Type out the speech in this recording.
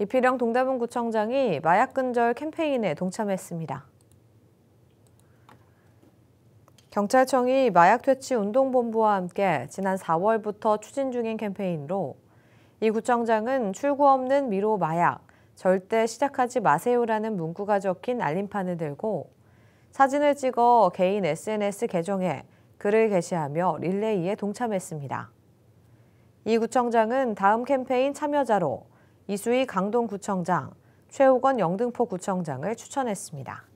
이필영 동대문 구청장이 마약 근절 캠페인에 동참했습니다. 경찰청이 마약 퇴치 운동본부와 함께 지난 4월부터 추진 중인 캠페인으로 이 구청장은 출구 없는 미로 마약, 절대 시작하지 마세요라는 문구가 적힌 알림판을 들고 사진을 찍어 개인 SNS 계정에 글을 게시하며 릴레이에 동참했습니다. 이 구청장은 다음 캠페인 참여자로 이수희 강동구청장, 최우건 영등포구청장을 추천했습니다.